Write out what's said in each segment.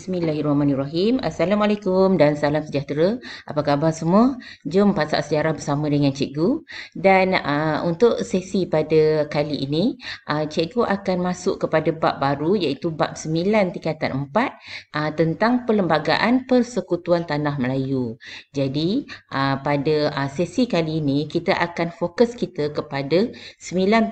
Bismillahirrahmanirrahim. Assalamualaikum dan salam sejahtera. Apa khabar semua? Jom pasak sejarah bersama dengan cikgu. Dan uh, untuk sesi pada kali ini, uh, cikgu akan masuk kepada bab baru iaitu bab 9 tingkatan 4 uh, ah, tentang Perlembagaan Persekutuan Tanah Melayu. Jadi, uh, pada uh, sesi kali ini, kita akan fokus kita kepada 9.1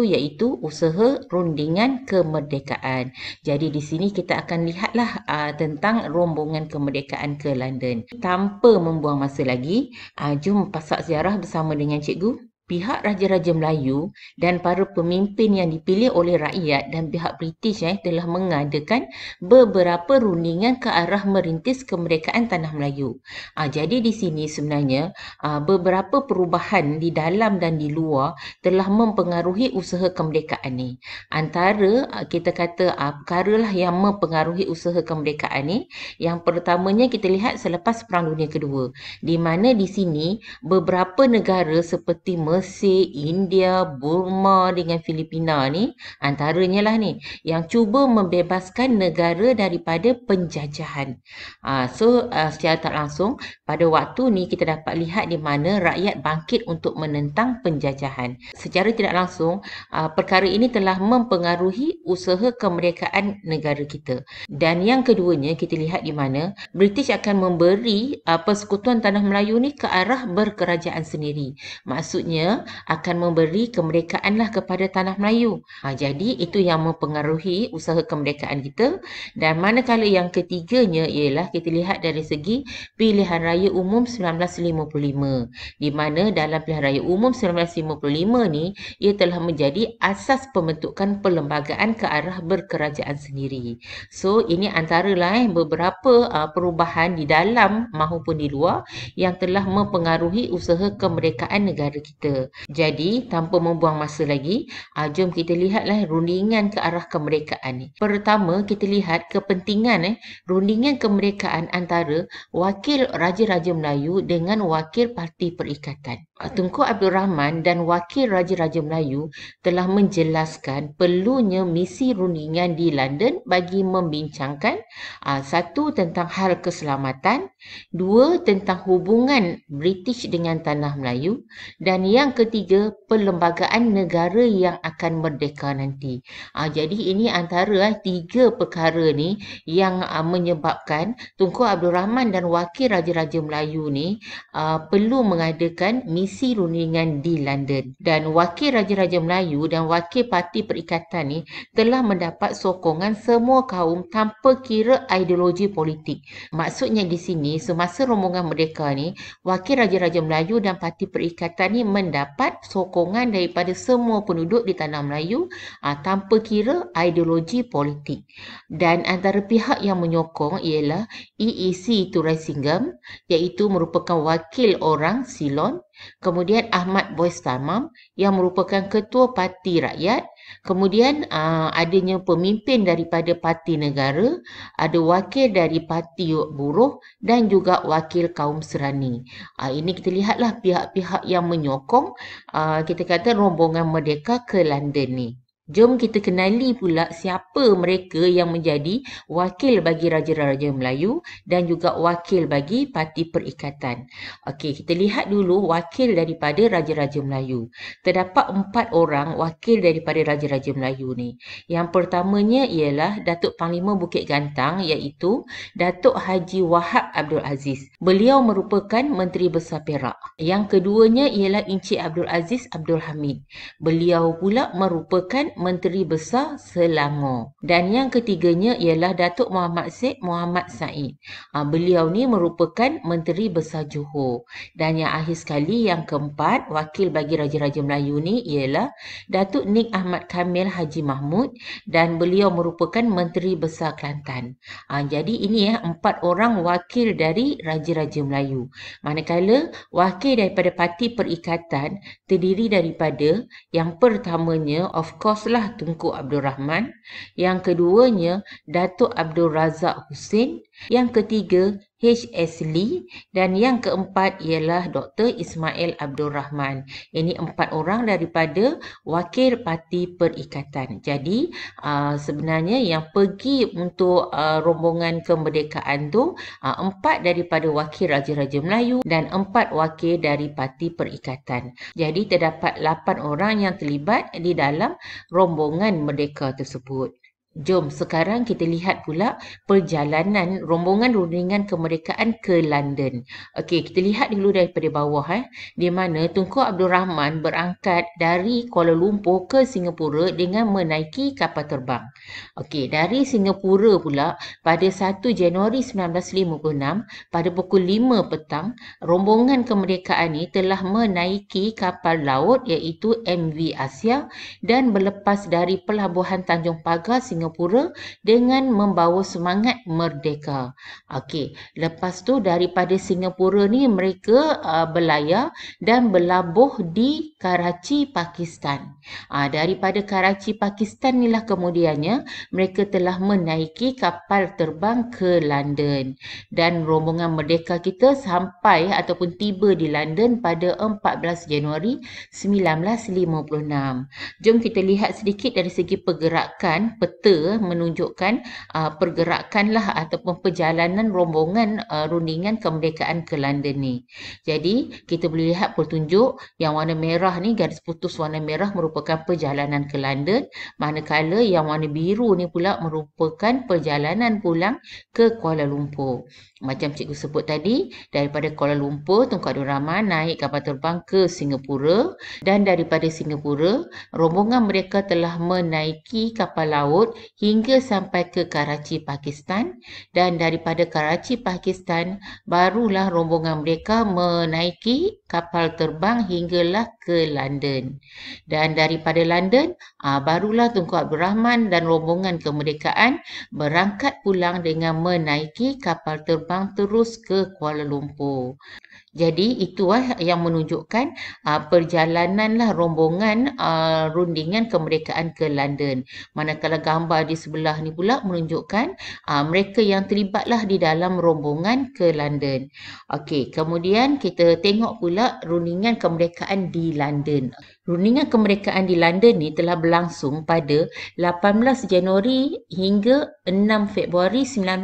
iaitu Usaha Rundingan Kemerdekaan. Jadi, di sini kita akan lihatlah uh, tentang rombongan kemerdekaan ke London. Tanpa membuang masa lagi, uh, jom pasak ziarah bersama dengan cikgu pihak raja-raja Melayu dan para pemimpin yang dipilih oleh rakyat dan pihak British eh, telah mengadakan beberapa rundingan ke arah merintis kemerdekaan tanah Melayu. Ha, jadi di sini sebenarnya ha, beberapa perubahan di dalam dan di luar telah mempengaruhi usaha kemerdekaan ini. Antara ah, kita kata ha, perkara lah yang mempengaruhi usaha kemerdekaan ini yang pertamanya kita lihat selepas Perang Dunia Kedua di mana di sini beberapa negara seperti Mesir, India, Burma dengan Filipina ni antaranya lah ni yang cuba membebaskan negara daripada penjajahan. Ha, so uh, secara tak langsung pada waktu ni kita dapat lihat di mana rakyat bangkit untuk menentang penjajahan. Secara tidak langsung uh, perkara ini telah mempengaruhi usaha kemerdekaan negara kita. Dan yang keduanya kita lihat di mana British akan memberi uh, persekutuan tanah Melayu ni ke arah berkerajaan sendiri. Maksudnya akan memberi kemerdekaanlah kepada tanah Melayu. Ha, jadi itu yang mempengaruhi usaha kemerdekaan kita dan manakala yang ketiganya ialah kita lihat dari segi pilihan raya umum 1955 di mana dalam pilihan raya umum 1955 ni ia telah menjadi asas pembentukan perlembagaan ke arah berkerajaan sendiri. So ini antara lain beberapa uh, perubahan di dalam maupun di luar yang telah mempengaruhi usaha kemerdekaan negara kita. Jadi tanpa membuang masa lagi, uh, jom kita lihatlah rundingan ke arah kemerdekaan ni. Pertama kita lihat kepentingan eh rundingan kemerdekaan antara wakil raja-raja Melayu dengan wakil parti perikatan. Ah, Tengku Abdul Rahman dan Wakil Raja-Raja Melayu telah menjelaskan perlunya misi rundingan di London bagi membincangkan ah, satu tentang hal keselamatan, dua tentang hubungan British dengan tanah Melayu dan yang yang ketiga, perlembagaan negara yang akan merdeka nanti. Ha, jadi ini antara eh, tiga perkara ni yang uh, menyebabkan Tunku Abdul Rahman dan Wakil Raja-Raja Melayu ni uh, perlu mengadakan misi rundingan di London. Dan Wakil Raja-Raja Melayu dan Wakil Parti Perikatan ni telah mendapat sokongan semua kaum tanpa kira ideologi politik. Maksudnya di sini, semasa rombongan merdeka ni, Wakil Raja-Raja Melayu dan Parti Perikatan ni mendapat mendapat sokongan daripada semua penduduk di tanah Melayu aa, ah, tanpa kira ideologi politik. Dan antara pihak yang menyokong ialah EEC Turai Singam iaitu merupakan wakil orang Silon, kemudian Ahmad Boy Salmam yang merupakan ketua parti rakyat Kemudian ah, adanya pemimpin daripada parti negara, ada wakil dari parti buruh dan juga wakil kaum serani. Ah, ini kita lihatlah pihak-pihak yang menyokong ah, kita kata rombongan merdeka ke London ni. Jom kita kenali pula siapa mereka yang menjadi wakil bagi Raja-Raja Melayu dan juga wakil bagi Parti Perikatan. Okey, kita lihat dulu wakil daripada Raja-Raja Melayu. Terdapat empat orang wakil daripada Raja-Raja Melayu ni. Yang pertamanya ialah Datuk Panglima Bukit Gantang iaitu Datuk Haji Wahab Abdul Aziz. Beliau merupakan Menteri Besar Perak. Yang keduanya ialah Encik Abdul Aziz Abdul Hamid. Beliau pula merupakan Menteri Besar Selangor. Dan yang ketiganya ialah Datuk Muhammad Syed Muhammad Said. Ha, beliau ni merupakan Menteri Besar Johor. Dan yang akhir sekali, yang keempat, wakil bagi Raja-Raja Melayu ni ialah Datuk Nik Ahmad Kamil Haji Mahmud dan beliau merupakan Menteri Besar Kelantan. Ha, jadi ini ya, empat orang wakil dari Raja-Raja Melayu. Manakala, wakil daripada Parti Perikatan terdiri daripada yang pertamanya, of course, Haruslah Tunku Abdul Rahman. Yang keduanya, Datuk Abdul Razak Hussein. Yang ketiga, H S Lee dan yang keempat ialah Dr. Ismail Abdul Rahman. Ini empat orang daripada Wakil Parti Perikatan. Jadi ah, sebenarnya yang pergi untuk ah, rombongan kemerdekaan tu ah, empat daripada Wakil Raja-Raja Melayu dan empat wakil dari Parti Perikatan. Jadi terdapat lapan orang yang terlibat di dalam rombongan merdeka tersebut. Jom sekarang kita lihat pula perjalanan rombongan rundingan kemerdekaan ke London. Okey, kita lihat dulu daripada bawah eh. Di mana Tunku Abdul Rahman berangkat dari Kuala Lumpur ke Singapura dengan menaiki kapal terbang. Okey, dari Singapura pula pada 1 Januari 1956 pada pukul 5 petang, rombongan kemerdekaan ini telah menaiki kapal laut iaitu MV Asia dan berlepas dari pelabuhan Tanjung Pagar Singapura Singapura dengan membawa semangat merdeka. Okey, lepas tu daripada Singapura ni mereka uh, berlayar dan berlabuh di Karachi, Pakistan. Uh, daripada Karachi, Pakistan inilah kemudiannya mereka telah menaiki kapal terbang ke London dan rombongan merdeka kita sampai ataupun tiba di London pada 14 Januari 1956. Jom kita lihat sedikit dari segi pergerakan peta menunjukkan uh, lah ataupun perjalanan rombongan uh, rundingan kemerdekaan ke London ni. Jadi kita boleh lihat petunjuk yang warna merah ni garis putus warna merah merupakan perjalanan ke London manakala yang warna biru ni pula merupakan perjalanan pulang ke Kuala Lumpur. Macam cikgu sebut tadi daripada Kuala Lumpur Tengku Abdul Rahman naik kapal terbang ke Singapura dan daripada Singapura rombongan mereka telah menaiki kapal laut hingga sampai ke Karachi, Pakistan dan daripada Karachi, Pakistan barulah rombongan mereka menaiki kapal terbang hinggalah ke London. Dan daripada London, ah, barulah Tunku Abdul Rahman dan rombongan kemerdekaan berangkat pulang dengan menaiki kapal terbang terus ke Kuala Lumpur. Jadi itulah yang menunjukkan uh, perjalananlah rombongan uh, rundingan kemerdekaan ke London. Manakala gambar di sebelah ni pula menunjukkan uh, mereka yang terlibatlah di dalam rombongan ke London. Okey, kemudian kita tengok pula rundingan kemerdekaan di London. Rundingan kemerdekaan di London ni telah berlangsung pada 18 Januari hingga 6 Februari 1956.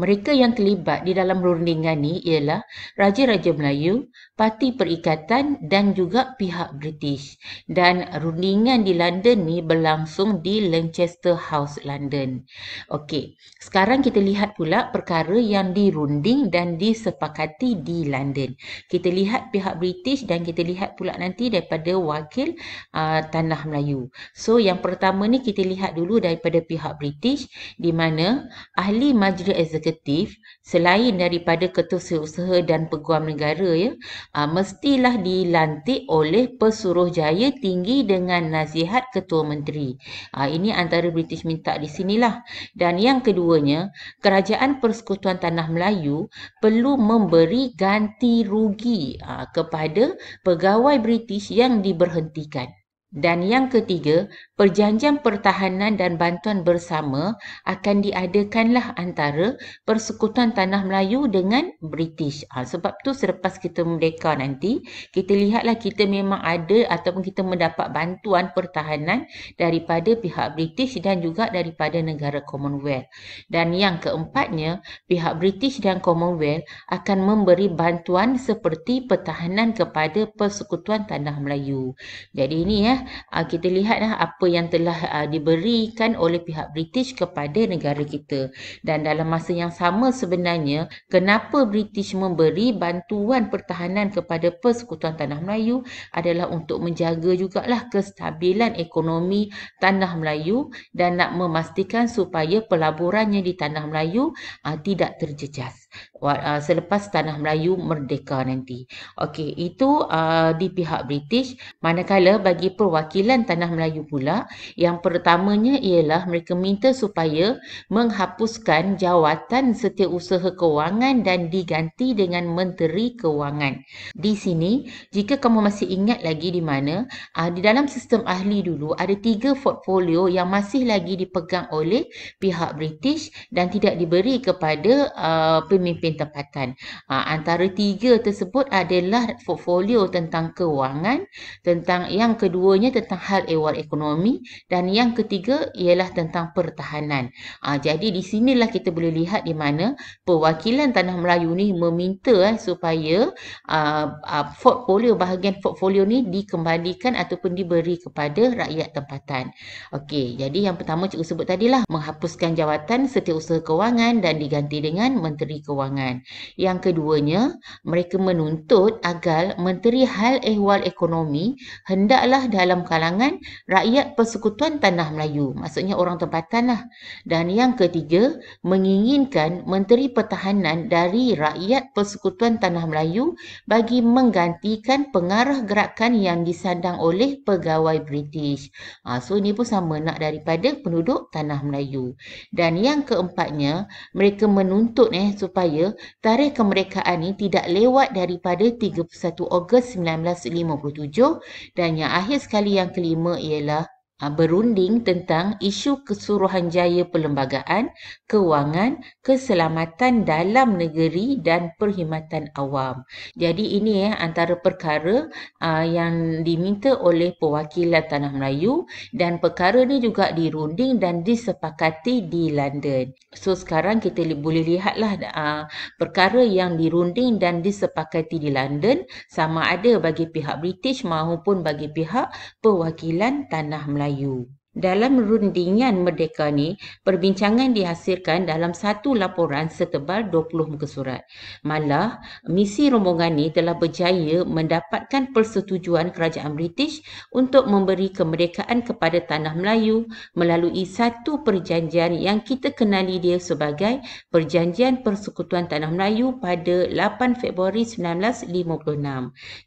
Mereka yang terlibat di dalam rundingan ni ialah Raja-Raja Melayu, Parti Perikatan dan juga pihak British. Dan rundingan di London ni berlangsung di Lancaster House London. Okey, sekarang kita lihat pula perkara yang dirunding dan disepakati di London. Kita lihat pihak British dan kita lihat pula nanti daripada wakil uh, tanah Melayu. So yang pertama ni kita lihat dulu daripada pihak British di mana ahli majlis eksekutif selain daripada ketua seusaha dan peguam negara ya uh, mestilah dilantik oleh pesuruhjaya tinggi dengan nasihat ketua menteri. Uh, ini antara British minta di sinilah. Dan yang keduanya, kerajaan persekutuan tanah Melayu perlu memberi ganti rugi uh, kepada pegawai British yang diberhentikan. Dan yang ketiga, perjanjian pertahanan dan bantuan bersama akan diadakanlah antara persekutuan tanah Melayu dengan British. Ha, sebab tu selepas kita merdeka nanti, kita lihatlah kita memang ada ataupun kita mendapat bantuan pertahanan daripada pihak British dan juga daripada negara Commonwealth. Dan yang keempatnya, pihak British dan Commonwealth akan memberi bantuan seperti pertahanan kepada persekutuan tanah Melayu. Jadi ini ya, uh, kita lihatlah apa yang telah uh, diberikan oleh pihak British kepada negara kita dan dalam masa yang sama sebenarnya kenapa British memberi bantuan pertahanan kepada Persekutuan Tanah Melayu adalah untuk menjaga juga lah kestabilan ekonomi Tanah Melayu dan nak memastikan supaya pelaburannya di Tanah Melayu uh, tidak terjejas. Uh, selepas tanah Melayu merdeka nanti. Okey, itu uh, di pihak British. Manakala bagi perwakilan tanah Melayu pula, yang pertamanya ialah mereka minta supaya menghapuskan jawatan setiausaha kewangan dan diganti dengan menteri kewangan. Di sini, jika kamu masih ingat lagi di mana, uh, di dalam sistem ahli dulu ada tiga portfolio yang masih lagi dipegang oleh pihak British dan tidak diberi kepada uh, pemimpin tempatan. Ha, antara tiga tersebut adalah portfolio tentang kewangan, tentang yang keduanya tentang hal ehwal ekonomi dan yang ketiga ialah tentang pertahanan. Ha, jadi di sinilah kita boleh lihat di mana perwakilan Tanah Melayu ni meminta eh, supaya uh, uh, portfolio bahagian portfolio ni dikembalikan ataupun diberi kepada rakyat tempatan. Okey, jadi yang pertama cikgu sebut tadilah menghapuskan jawatan setiausaha kewangan dan diganti dengan menteri kewangan kewangan. Yang keduanya, mereka menuntut agar Menteri Hal Ehwal Ekonomi hendaklah dalam kalangan rakyat persekutuan tanah Melayu, maksudnya orang tempatan lah. Dan yang ketiga, menginginkan Menteri Pertahanan dari rakyat persekutuan tanah Melayu bagi menggantikan pengarah gerakan yang disandang oleh pegawai British. Ha, so ini pun sama nak daripada penduduk tanah Melayu. Dan yang keempatnya, mereka menuntut eh supaya supaya tarikh kemerdekaan ini tidak lewat daripada 31 Ogos 1957 dan yang akhir sekali yang kelima ialah Ah, berunding tentang isu kesuruhanjaya perlembagaan, kewangan, keselamatan dalam negeri dan perkhidmatan awam. Jadi ini ya antara perkara ah, yang diminta oleh perwakilan Tanah Melayu dan perkara ini juga dirunding dan disepakati di London. So sekarang kita li- boleh lihatlah ah, perkara yang dirunding dan disepakati di London sama ada bagi pihak British maupun bagi pihak perwakilan Tanah Melayu. you Dalam rundingan merdeka ni, perbincangan dihasilkan dalam satu laporan setebal 20 muka surat. Malah, misi rombongan ni telah berjaya mendapatkan persetujuan kerajaan British untuk memberi kemerdekaan kepada tanah Melayu melalui satu perjanjian yang kita kenali dia sebagai Perjanjian Persekutuan Tanah Melayu pada 8 Februari 1956.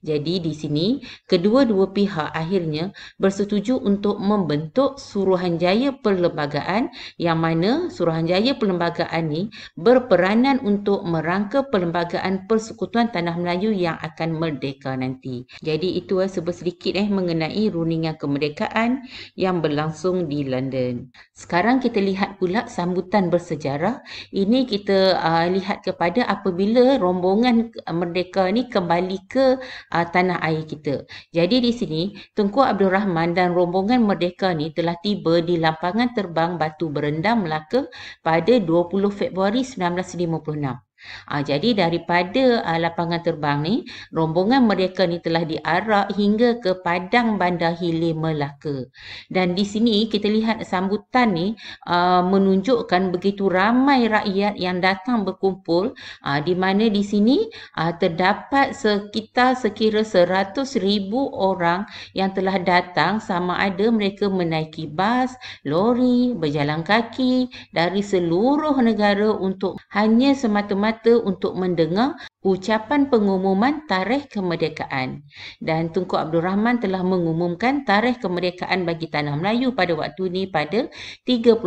Jadi di sini, kedua-dua pihak akhirnya bersetuju untuk membentuk Suruhanjaya Perlembagaan yang mana Suruhanjaya Perlembagaan ini berperanan untuk merangka Perlembagaan Persekutuan Tanah Melayu yang akan merdeka nanti. Jadi itu eh, sebesar sedikit eh mengenai rundingan kemerdekaan yang berlangsung di London. Sekarang kita lihat pula sambutan bersejarah. Ini kita uh, lihat kepada apabila rombongan merdeka ni kembali ke uh, tanah air kita. Jadi di sini Tengku Abdul Rahman dan rombongan merdeka ni telah telah tiba di lapangan terbang Batu Berendam Melaka pada 20 Februari 1956. Ha, jadi daripada uh, lapangan terbang ni, rombongan mereka ni telah diarak hingga ke Padang Bandar Hilir Melaka. Dan di sini kita lihat sambutan ni uh, menunjukkan begitu ramai rakyat yang datang berkumpul uh, di mana di sini uh, terdapat sekitar sekira 100 ribu orang yang telah datang sama ada mereka menaiki bas, lori, berjalan kaki dari seluruh negara untuk hanya semata-mata mata untuk mendengar ucapan pengumuman tarikh kemerdekaan dan Tunku Abdul Rahman telah mengumumkan tarikh kemerdekaan bagi tanah Melayu pada waktu ini pada 31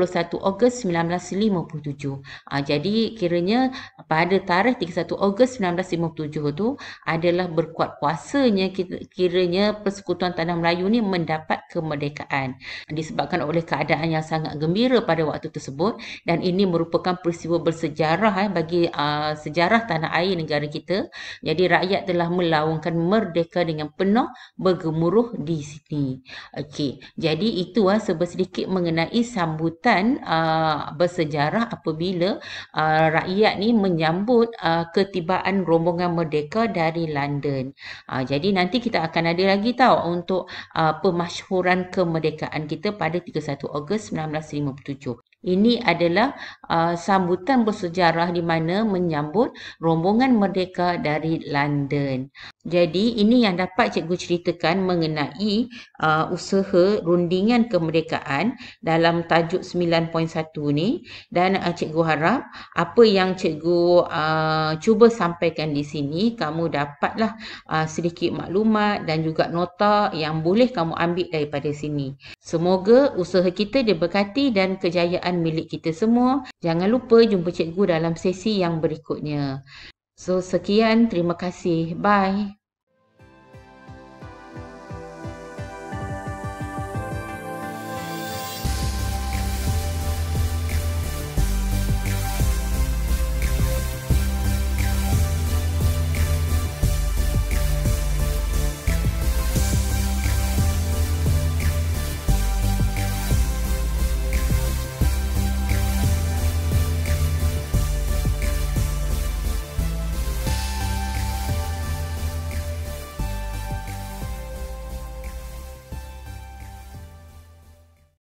Ogos 1957. Ha, ah, jadi kiranya pada tarikh 31 Ogos 1957 tu adalah berkuat kuasanya kiranya persekutuan tanah Melayu ni mendapat kemerdekaan disebabkan oleh keadaan yang sangat gembira pada waktu tersebut dan ini merupakan peristiwa bersejarah eh, bagi uh, Uh, sejarah tanah air negara kita. Jadi rakyat telah melawangkan merdeka dengan penuh bergemuruh di sini. Okey, jadi itu uh, ah, sebersedikit mengenai sambutan uh, bersejarah apabila uh, rakyat ni menyambut uh, ketibaan rombongan merdeka dari London. Uh, jadi nanti kita akan ada lagi tahu untuk uh, pemasyhuran kemerdekaan kita pada 31 Ogos 1957. Ini adalah uh, sambutan bersejarah di mana menyambut rombongan merdeka dari London. Jadi ini yang dapat cikgu ceritakan mengenai uh, usaha rundingan kemerdekaan dalam tajuk 9.1 ni dan uh, cikgu harap apa yang cikgu uh, cuba sampaikan di sini kamu dapatlah uh, sedikit maklumat dan juga nota yang boleh kamu ambil daripada sini. Semoga usaha kita diberkati dan kejayaan milik kita semua. Jangan lupa jumpa cikgu dalam sesi yang berikutnya. So sekian, terima kasih. Bye.